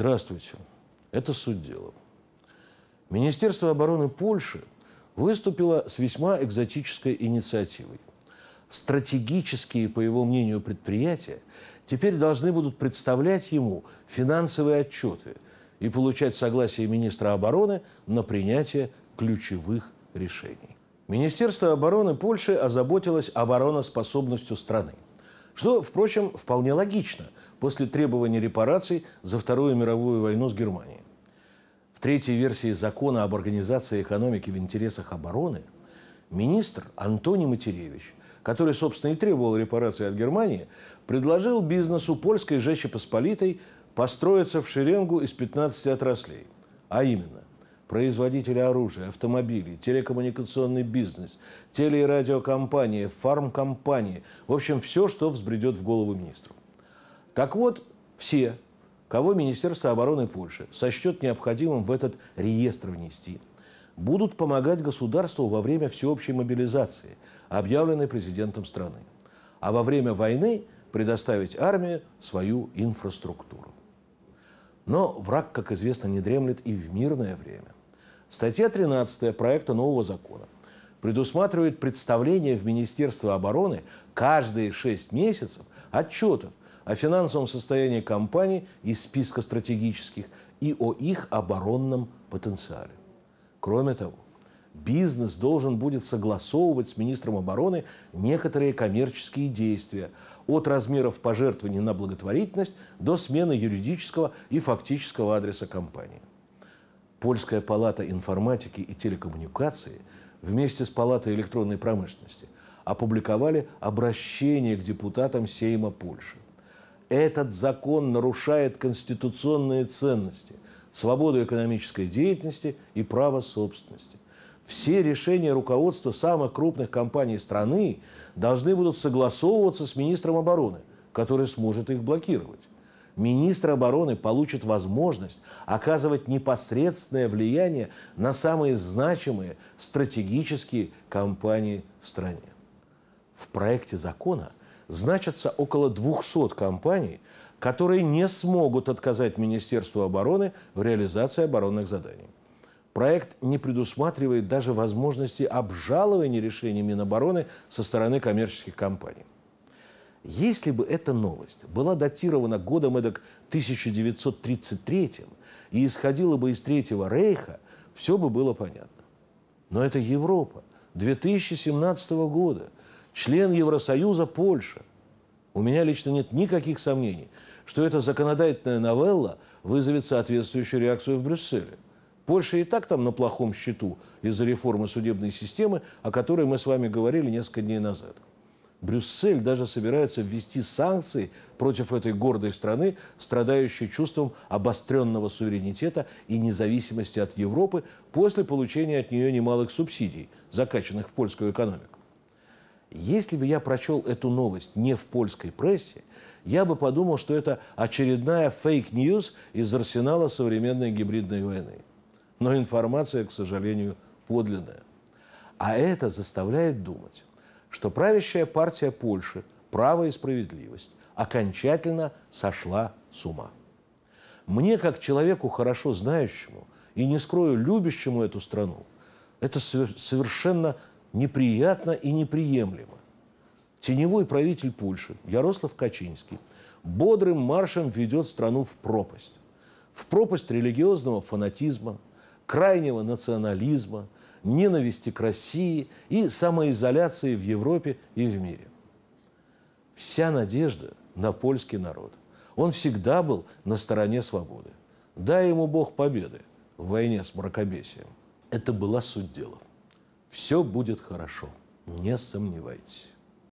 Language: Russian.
Здравствуйте. Это суть дела. Министерство обороны Польши выступило с весьма экзотической инициативой. Стратегические, по его мнению, предприятия теперь должны будут представлять ему финансовые отчеты и получать согласие министра обороны на принятие ключевых решений. Министерство обороны Польши озаботилось обороноспособностью страны. Что, впрочем, вполне логично – после требования репараций за Вторую мировую войну с Германией. В третьей версии закона об организации экономики в интересах обороны министр Антоний Матеревич, который, собственно, и требовал репарации от Германии, предложил бизнесу польской Жечи Посполитой построиться в шеренгу из 15 отраслей, а именно производители оружия, автомобилей, телекоммуникационный бизнес, теле- и радиокомпании, фармкомпании, в общем, все, что взбредет в голову министру. Так вот, все, кого Министерство обороны Польши сочтет необходимым в этот реестр внести, будут помогать государству во время всеобщей мобилизации, объявленной президентом страны, а во время войны предоставить армии свою инфраструктуру. Но враг, как известно, не дремлет и в мирное время. Статья 13 проекта нового закона предусматривает представление в Министерство обороны каждые 6 месяцев отчетов о финансовом состоянии компаний из списка стратегических и о их оборонном потенциале. Кроме того, бизнес должен будет согласовывать с министром обороны некоторые коммерческие действия от размеров пожертвований на благотворительность до смены юридического и фактического адреса компании. Польская палата информатики и телекоммуникации вместе с палатой электронной промышленности опубликовали обращение к депутатам Сейма Польши – этот закон нарушает конституционные ценности, свободу экономической деятельности и право собственности. Все решения руководства самых крупных компаний страны должны будут согласовываться с министром обороны, который сможет их блокировать. Министр обороны получит возможность оказывать непосредственное влияние на самые значимые стратегические компании в стране. В проекте закона – значатся около 200 компаний, которые не смогут отказать Министерству обороны в реализации оборонных заданий. Проект не предусматривает даже возможности обжалования решений Минобороны со стороны коммерческих компаний. Если бы эта новость была датирована годом эдак 1933 и исходила бы из Третьего Рейха, все бы было понятно. Но это Европа 2017 года – член Евросоюза Польша. У меня лично нет никаких сомнений, что эта законодательная новелла вызовет соответствующую реакцию в Брюсселе. Польша и так там на плохом счету из-за реформы судебной системы, о которой мы с вами говорили несколько дней назад. Брюссель даже собирается ввести санкции против этой гордой страны, страдающей чувством обостренного суверенитета и независимости от Европы после получения от нее немалых субсидий, закачанных в польскую экономику. Если бы я прочел эту новость не в польской прессе, я бы подумал, что это очередная фейк-ньюс из арсенала современной гибридной войны. Но информация, к сожалению, подлинная. А это заставляет думать, что правящая партия Польши «Право и справедливость» окончательно сошла с ума. Мне, как человеку хорошо знающему и, не скрою, любящему эту страну, это совершенно неприятно и неприемлемо. Теневой правитель Польши Ярослав Качинский бодрым маршем ведет страну в пропасть. В пропасть религиозного фанатизма, крайнего национализма, ненависти к России и самоизоляции в Европе и в мире. Вся надежда на польский народ. Он всегда был на стороне свободы. Дай ему Бог победы в войне с мракобесием. Это была суть дела. Все будет хорошо, не сомневайтесь.